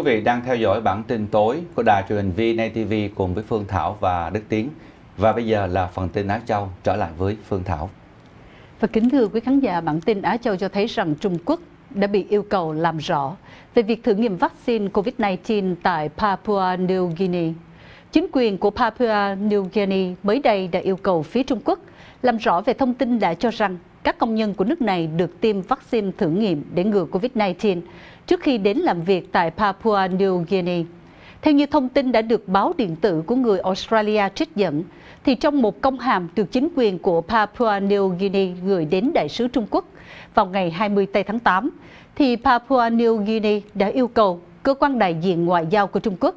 Quý vị đang theo dõi bản tin tối của đài truyền hình VNTV cùng với Phương Thảo và Đức Tiến. Và bây giờ là phần tin Á Châu trở lại với Phương Thảo. Và kính thưa quý khán giả, bản tin Á Châu cho thấy rằng Trung Quốc đã bị yêu cầu làm rõ về việc thử nghiệm vaccine COVID-19 tại Papua New Guinea. Chính quyền của Papua New Guinea mới đây đã yêu cầu phía Trung Quốc làm rõ về thông tin đã cho rằng các công nhân của nước này được tiêm vaccine thử nghiệm để ngừa COVID-19 trước khi đến làm việc tại Papua New Guinea. Theo như thông tin đã được báo điện tử của người Australia trích dẫn, thì trong một công hàm được chính quyền của Papua New Guinea gửi đến đại sứ Trung Quốc vào ngày 20 tây tháng 8, thì Papua New Guinea đã yêu cầu cơ quan đại diện ngoại giao của Trung Quốc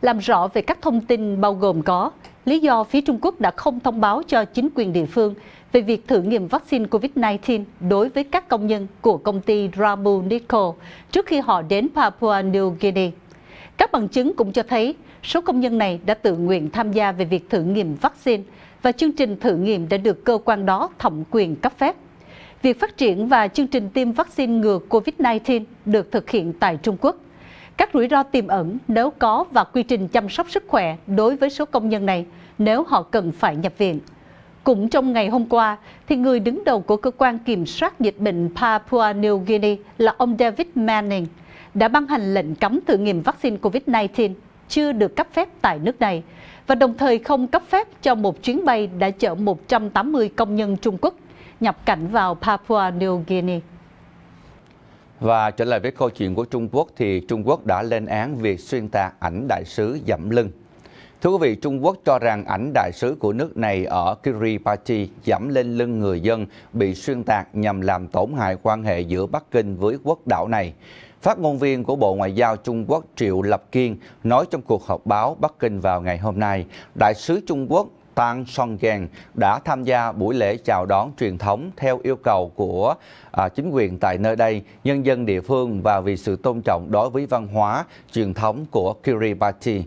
làm rõ về các thông tin bao gồm có lý do phía Trung Quốc đã không thông báo cho chính quyền địa phương về việc thử nghiệm vaccine COVID-19 đối với các công nhân của công ty Ramu Nickel trước khi họ đến Papua New Guinea. Các bằng chứng cũng cho thấy số công nhân này đã tự nguyện tham gia về việc thử nghiệm vaccine và chương trình thử nghiệm đã được cơ quan đó thẩm quyền cấp phép. Việc phát triển và chương trình tiêm vaccine ngừa COVID-19 được thực hiện tại Trung Quốc. Các rủi ro tiềm ẩn nếu có và quy trình chăm sóc sức khỏe đối với số công nhân này nếu họ cần phải nhập viện. Cũng trong ngày hôm qua, thì người đứng đầu của cơ quan kiểm soát dịch bệnh Papua New Guinea là ông David Manning đã ban hành lệnh cấm thử nghiệm vaccine COVID-19 chưa được cấp phép tại nước này và đồng thời không cấp phép cho một chuyến bay đã chở 180 công nhân Trung Quốc nhập cảnh vào Papua New Guinea. Và trở lại với câu chuyện của Trung Quốc thì Trung Quốc đã lên án việc xuyên tạc ảnh đại sứ dẫm lưng Thưa quý vị, Trung Quốc cho rằng ảnh đại sứ của nước này ở Kiribati giảm lên lưng người dân bị xuyên tạc nhằm làm tổn hại quan hệ giữa Bắc Kinh với quốc đảo này. Phát ngôn viên của Bộ Ngoại giao Trung Quốc Triệu Lập Kiên nói trong cuộc họp báo Bắc Kinh vào ngày hôm nay, đại sứ Trung Quốc Tang Songgen đã tham gia buổi lễ chào đón truyền thống theo yêu cầu của à, chính quyền tại nơi đây, nhân dân địa phương và vì sự tôn trọng đối với văn hóa truyền thống của Kiribati.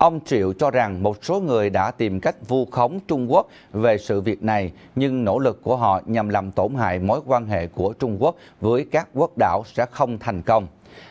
Ông Triệu cho rằng một số người đã tìm cách vu khống Trung Quốc về sự việc này, nhưng nỗ lực của họ nhằm làm tổn hại mối quan hệ của Trung Quốc với các quốc đảo sẽ không thành công.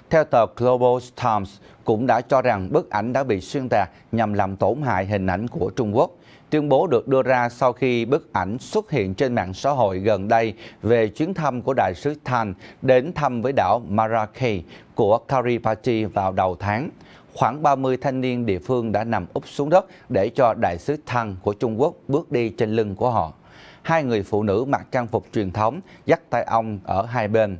Theo tờ Global Times cũng đã cho rằng bức ảnh đã bị xuyên tạc nhằm làm tổn hại hình ảnh của Trung Quốc. Tuyên bố được đưa ra sau khi bức ảnh xuất hiện trên mạng xã hội gần đây về chuyến thăm của đại sứ Thanh đến thăm với đảo Marrakech của Kiribati vào đầu tháng khoảng 30 thanh niên địa phương đã nằm úp xuống đất để cho đại sứ Thăng của Trung Quốc bước đi trên lưng của họ. Hai người phụ nữ mặc trang phục truyền thống dắt tay ông ở hai bên.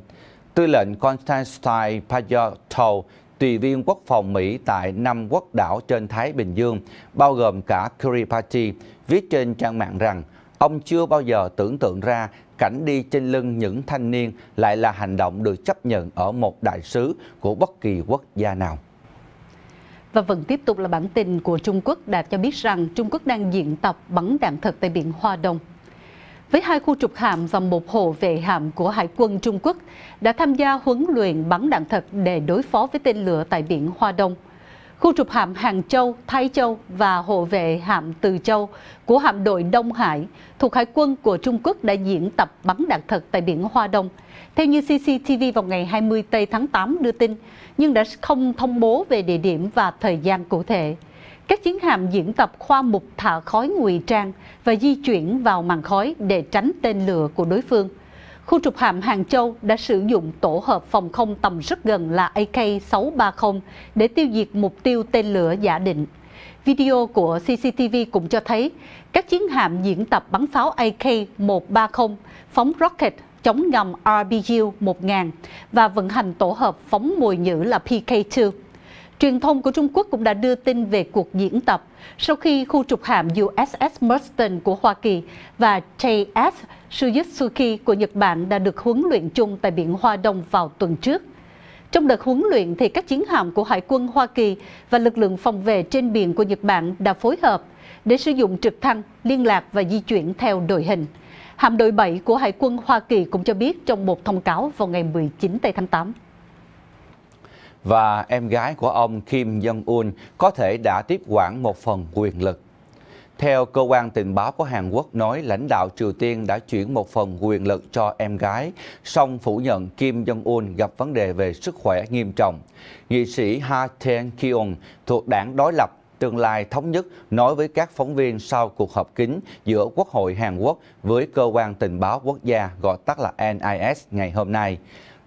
Tư lệnh Constantine Pajotov, tùy viên quốc phòng Mỹ tại năm quốc đảo trên Thái Bình Dương, bao gồm cả Kiribati, viết trên trang mạng rằng ông chưa bao giờ tưởng tượng ra cảnh đi trên lưng những thanh niên lại là hành động được chấp nhận ở một đại sứ của bất kỳ quốc gia nào. Và vẫn tiếp tục là bản tin của Trung Quốc đã cho biết rằng Trung Quốc đang diễn tập bắn đạn thật tại biển Hoa Đông. Với hai khu trục hạm và một hộ vệ hạm của Hải quân Trung Quốc đã tham gia huấn luyện bắn đạn thật để đối phó với tên lửa tại biển Hoa Đông – khu trục hạm Hàng Châu, Thái Châu và hộ vệ hạm Từ Châu của hạm đội Đông Hải thuộc Hải quân của Trung Quốc đã diễn tập bắn đạn thật tại biển Hoa Đông. Theo như CCTV vào ngày 20 Tây tháng 8 đưa tin, nhưng đã không thông bố về địa điểm và thời gian cụ thể. Các chiến hạm diễn tập khoa mục thả khói ngụy trang và di chuyển vào màn khói để tránh tên lửa của đối phương khu trục hạm Hàng Châu đã sử dụng tổ hợp phòng không tầm rất gần là AK-630 để tiêu diệt mục tiêu tên lửa giả định. Video của CCTV cũng cho thấy các chiến hạm diễn tập bắn pháo AK-130, phóng rocket chống ngầm RBU-1000 và vận hành tổ hợp phóng mồi nhữ là PK-2. Truyền thông của Trung Quốc cũng đã đưa tin về cuộc diễn tập sau khi khu trục hạm USS Marston của Hoa Kỳ và JS Suzuki của Nhật Bản đã được huấn luyện chung tại biển Hoa Đông vào tuần trước. Trong đợt huấn luyện thì các chiến hạm của Hải quân Hoa Kỳ và lực lượng phòng vệ trên biển của Nhật Bản đã phối hợp để sử dụng trực thăng, liên lạc và di chuyển theo đội hình. Hạm đội 7 của Hải quân Hoa Kỳ cũng cho biết trong một thông cáo vào ngày 19 tây tháng 8 và em gái của ông Kim Jong-un có thể đã tiếp quản một phần quyền lực. Theo cơ quan tình báo của Hàn Quốc nói, lãnh đạo Triều Tiên đã chuyển một phần quyền lực cho em gái, song phủ nhận Kim Jong-un gặp vấn đề về sức khỏe nghiêm trọng. Nghị sĩ Ha Tae-kyung thuộc đảng đối lập tương lai thống nhất nói với các phóng viên sau cuộc họp kín giữa Quốc hội Hàn Quốc với cơ quan tình báo quốc gia gọi tắt là NIS ngày hôm nay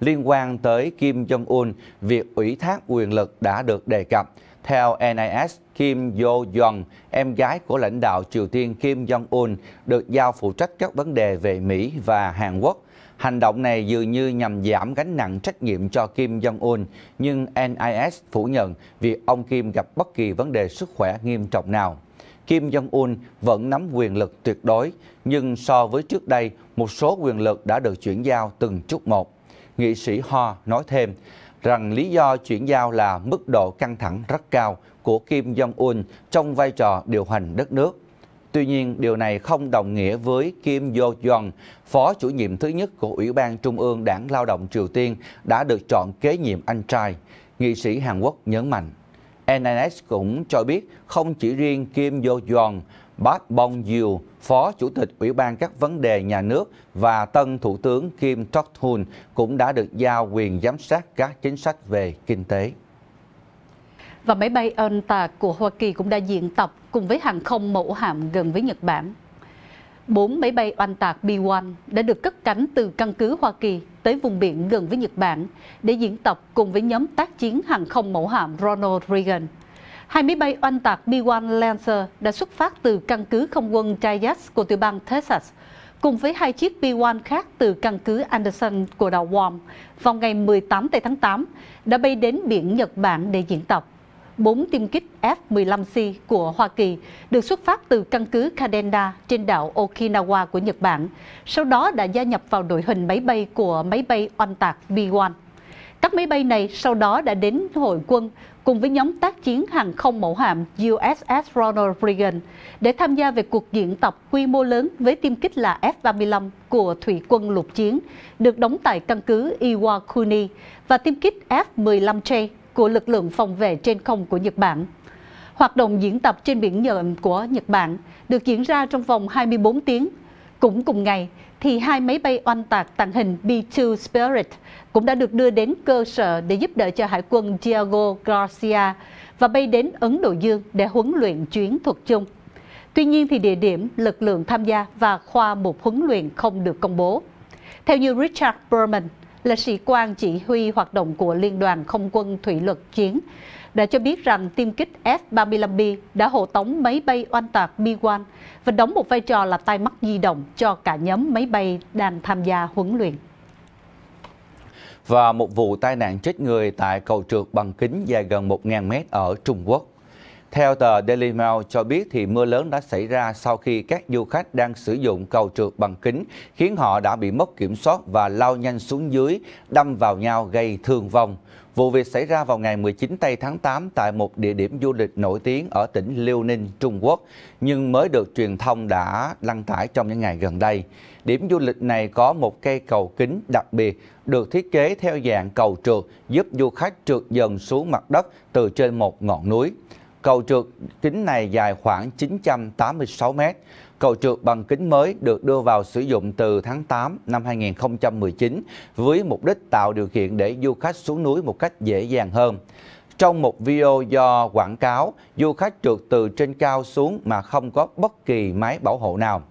liên quan tới Kim Jong-un, việc ủy thác quyền lực đã được đề cập. Theo NIS, Kim Yo Jong, em gái của lãnh đạo Triều Tiên Kim Jong-un, được giao phụ trách các vấn đề về Mỹ và Hàn Quốc. Hành động này dường như nhằm giảm gánh nặng trách nhiệm cho Kim Jong-un, nhưng NIS phủ nhận việc ông Kim gặp bất kỳ vấn đề sức khỏe nghiêm trọng nào. Kim Jong-un vẫn nắm quyền lực tuyệt đối, nhưng so với trước đây, một số quyền lực đã được chuyển giao từng chút một nghị sĩ Ho nói thêm rằng lý do chuyển giao là mức độ căng thẳng rất cao của Kim Jong-un trong vai trò điều hành đất nước. Tuy nhiên, điều này không đồng nghĩa với Kim Yo-jong, phó chủ nhiệm thứ nhất của Ủy ban Trung ương Đảng Lao động Triều Tiên đã được chọn kế nhiệm anh trai, nghị sĩ Hàn Quốc nhấn mạnh. NNS cũng cho biết không chỉ riêng Kim Yo-jong Bob Bong Yu, Phó Chủ tịch Ủy ban các vấn đề nhà nước và tân Thủ tướng Kim Tok Hun cũng đã được giao quyền giám sát các chính sách về kinh tế. Và máy bay Alta của Hoa Kỳ cũng đã diễn tập cùng với hàng không mẫu hạm gần với Nhật Bản. Bốn máy bay oanh tạc B-1 đã được cất cánh từ căn cứ Hoa Kỳ tới vùng biển gần với Nhật Bản để diễn tập cùng với nhóm tác chiến hàng không mẫu hạm Ronald Reagan – Hai máy bay oanh tạc B-1 Lancer đã xuất phát từ căn cứ không quân Chayas của tiểu bang Texas, cùng với hai chiếc B-1 khác từ căn cứ Anderson của đảo Guam vào ngày 18 tháng 8, đã bay đến biển Nhật Bản để diễn tập. Bốn tiêm kích F-15C của Hoa Kỳ được xuất phát từ căn cứ Kadenda trên đảo Okinawa của Nhật Bản, sau đó đã gia nhập vào đội hình máy bay của máy bay oanh tạc B-1. Các máy bay này sau đó đã đến hội quân cùng với nhóm tác chiến hàng không mẫu hạm USS Ronald Reagan để tham gia về cuộc diễn tập quy mô lớn với tiêm kích là F-35 của Thủy quân lục chiến, được đóng tại căn cứ Iwakuni và tiêm kích F-15J của lực lượng phòng vệ trên không của Nhật Bản. Hoạt động diễn tập trên biển nhện của Nhật Bản được diễn ra trong vòng 24 tiếng cũng cùng ngày, thì hai máy bay oanh tạc tàng hình B-2 Spirit cũng đã được đưa đến cơ sở để giúp đỡ cho Hải quân Diego Garcia và bay đến Ấn Độ Dương để huấn luyện chuyến thuật chung. Tuy nhiên thì địa điểm, lực lượng tham gia và khoa một huấn luyện không được công bố. Theo như Richard Berman, là sĩ quan chỉ huy hoạt động của Liên đoàn Không quân Thủy lực Chiến, đã cho biết rằng tiêm kích F-35B đã hộ tống máy bay oanh tạc B-1 và đóng một vai trò là tai mắt di động cho cả nhóm máy bay đang tham gia huấn luyện và một vụ tai nạn chết người tại cầu trượt bằng kính dài gần 1.000 mét ở Trung Quốc. Theo tờ Daily Mail cho biết thì mưa lớn đã xảy ra sau khi các du khách đang sử dụng cầu trượt bằng kính khiến họ đã bị mất kiểm soát và lao nhanh xuống dưới, đâm vào nhau gây thương vong. Vụ việc xảy ra vào ngày 19 tây tháng 8 tại một địa điểm du lịch nổi tiếng ở tỉnh Liêu Ninh, Trung Quốc, nhưng mới được truyền thông đã đăng tải trong những ngày gần đây. Điểm du lịch này có một cây cầu kính đặc biệt được thiết kế theo dạng cầu trượt giúp du khách trượt dần xuống mặt đất từ trên một ngọn núi. Cầu trượt kính này dài khoảng 986 mét. Cầu trượt bằng kính mới được đưa vào sử dụng từ tháng 8 năm 2019 với mục đích tạo điều kiện để du khách xuống núi một cách dễ dàng hơn. Trong một video do quảng cáo, du khách trượt từ trên cao xuống mà không có bất kỳ máy bảo hộ nào.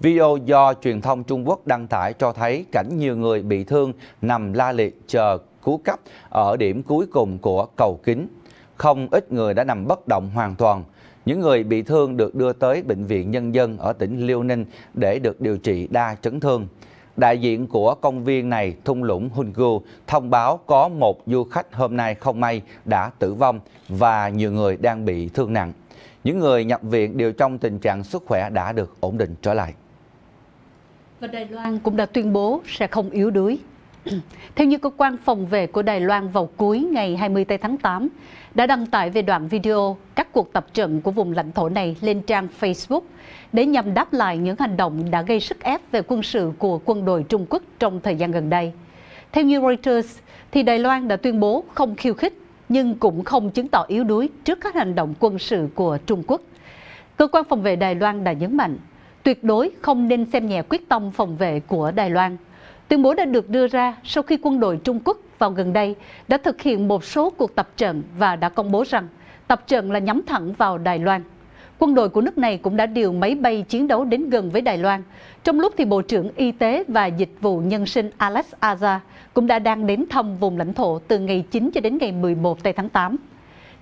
Video do truyền thông Trung Quốc đăng tải cho thấy cảnh nhiều người bị thương nằm la liệt chờ cứu cấp ở điểm cuối cùng của cầu kính không ít người đã nằm bất động hoàn toàn. Những người bị thương được đưa tới Bệnh viện Nhân dân ở tỉnh Liêu Ninh để được điều trị đa chấn thương. Đại diện của công viên này thung lũng Hungu thông báo có một du khách hôm nay không may đã tử vong và nhiều người đang bị thương nặng. Những người nhập viện đều trong tình trạng sức khỏe đã được ổn định trở lại. Và Đài Loan cũng đã tuyên bố sẽ không yếu đuối. Theo như cơ quan phòng vệ của Đài Loan vào cuối ngày 20 tháng 8, đã đăng tải về đoạn video các cuộc tập trận của vùng lãnh thổ này lên trang Facebook để nhằm đáp lại những hành động đã gây sức ép về quân sự của quân đội Trung Quốc trong thời gian gần đây. Theo như Reuters, thì Đài Loan đã tuyên bố không khiêu khích nhưng cũng không chứng tỏ yếu đuối trước các hành động quân sự của Trung Quốc. Cơ quan phòng vệ Đài Loan đã nhấn mạnh tuyệt đối không nên xem nhẹ quyết tâm phòng vệ của Đài Loan Tuyên bố đã được đưa ra sau khi quân đội Trung Quốc vào gần đây đã thực hiện một số cuộc tập trận và đã công bố rằng tập trận là nhắm thẳng vào Đài Loan. Quân đội của nước này cũng đã điều máy bay chiến đấu đến gần với Đài Loan. Trong lúc thì Bộ trưởng Y tế và Dịch vụ Nhân sinh Alex Aza cũng đã đang đến thăm vùng lãnh thổ từ ngày 9 cho đến ngày 11 tây tháng 8.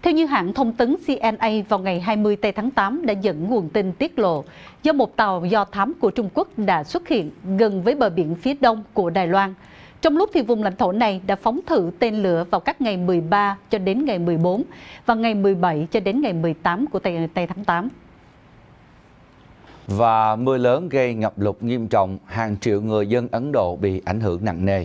Theo như hãng thông tấn CNA vào ngày 20 tây tháng 8 đã dẫn nguồn tin tiết lộ do một tàu do thám của Trung Quốc đã xuất hiện gần với bờ biển phía đông của Đài Loan. Trong lúc thì vùng lãnh thổ này đã phóng thử tên lửa vào các ngày 13 cho đến ngày 14 và ngày 17 cho đến ngày 18 của Tây, Tây tháng 8. Và mưa lớn gây ngập lụt nghiêm trọng, hàng triệu người dân Ấn Độ bị ảnh hưởng nặng nề.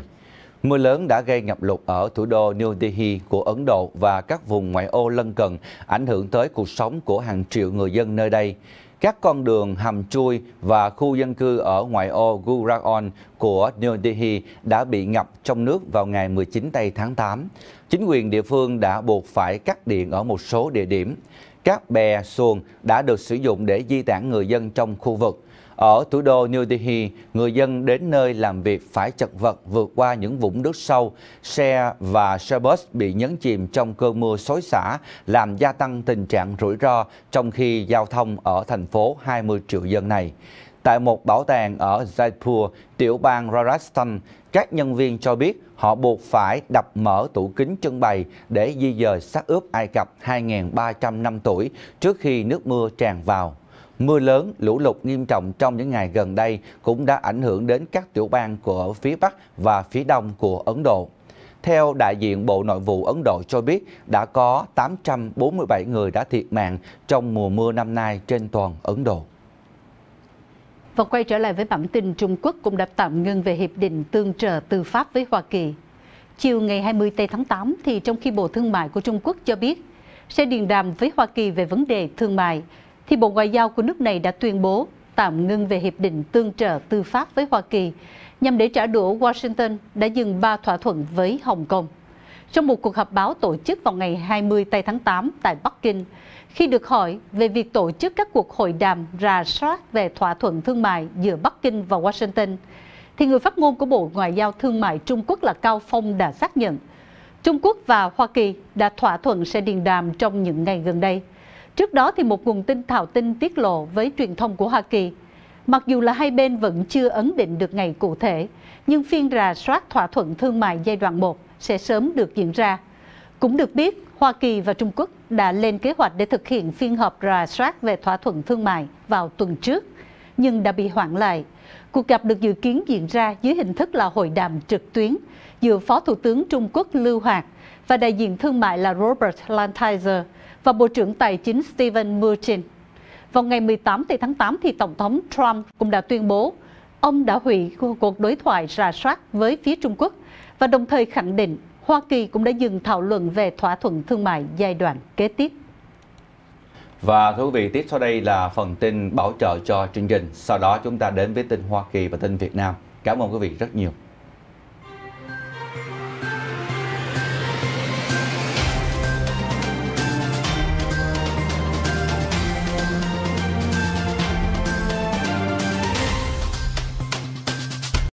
Mưa lớn đã gây ngập lụt ở thủ đô New Delhi của Ấn Độ và các vùng ngoại ô lân cận, ảnh hưởng tới cuộc sống của hàng triệu người dân nơi đây. Các con đường hầm chui và khu dân cư ở ngoại ô Guraon của New Delhi đã bị ngập trong nước vào ngày 19 tây tháng 8. Chính quyền địa phương đã buộc phải cắt điện ở một số địa điểm. Các bè xuồng đã được sử dụng để di tản người dân trong khu vực. Ở thủ đô New Delhi, người dân đến nơi làm việc phải chật vật vượt qua những vũng nước sâu, xe và xe bus bị nhấn chìm trong cơn mưa xối xả, làm gia tăng tình trạng rủi ro trong khi giao thông ở thành phố 20 triệu dân này. Tại một bảo tàng ở Jaipur, tiểu bang Rajasthan, các nhân viên cho biết họ buộc phải đập mở tủ kính trưng bày để di dời xác ướp Ai Cập 2.300 năm tuổi trước khi nước mưa tràn vào. Mưa lớn, lũ lụt nghiêm trọng trong những ngày gần đây cũng đã ảnh hưởng đến các tiểu bang của phía Bắc và phía Đông của Ấn Độ. Theo đại diện Bộ Nội vụ Ấn Độ cho biết, đã có 847 người đã thiệt mạng trong mùa mưa năm nay trên toàn Ấn Độ. Và quay trở lại với bản tin Trung Quốc cũng đã tạm ngưng về hiệp định tương trợ tư pháp với Hoa Kỳ. Chiều ngày 20 tây tháng 8, thì trong khi Bộ Thương mại của Trung Quốc cho biết sẽ điện đàm với Hoa Kỳ về vấn đề thương mại, thì Bộ Ngoại giao của nước này đã tuyên bố tạm ngưng về hiệp định tương trợ tư pháp với Hoa Kỳ nhằm để trả đũa Washington đã dừng ba thỏa thuận với Hồng Kông. Trong một cuộc họp báo tổ chức vào ngày 20 tây tháng 8 tại Bắc Kinh, khi được hỏi về việc tổ chức các cuộc hội đàm rà soát về thỏa thuận thương mại giữa Bắc Kinh và Washington, thì người phát ngôn của Bộ Ngoại giao Thương mại Trung Quốc là Cao Phong đã xác nhận Trung Quốc và Hoa Kỳ đã thỏa thuận sẽ điện đàm trong những ngày gần đây. Trước đó thì một nguồn tin thạo tin tiết lộ với truyền thông của Hoa Kỳ, mặc dù là hai bên vẫn chưa ấn định được ngày cụ thể, nhưng phiên rà soát thỏa thuận thương mại giai đoạn 1 sẽ sớm được diễn ra. Cũng được biết, Hoa Kỳ và Trung Quốc đã lên kế hoạch để thực hiện phiên họp rà soát về thỏa thuận thương mại vào tuần trước, nhưng đã bị hoãn lại. Cuộc gặp được dự kiến diễn ra dưới hình thức là hội đàm trực tuyến giữa Phó Thủ tướng Trung Quốc Lưu Hoạt và đại diện thương mại là Robert Lighthizer, và Bộ trưởng Tài chính Steven Mnuchin. Vào ngày 18 tháng 8, thì Tổng thống Trump cũng đã tuyên bố ông đã hủy cuộc đối thoại rà soát với phía Trung Quốc và đồng thời khẳng định Hoa Kỳ cũng đã dừng thảo luận về thỏa thuận thương mại giai đoạn kế tiếp. Và thưa quý vị, tiếp sau đây là phần tin bảo trợ cho chương trình. Sau đó chúng ta đến với tin Hoa Kỳ và tin Việt Nam. Cảm ơn quý vị rất nhiều.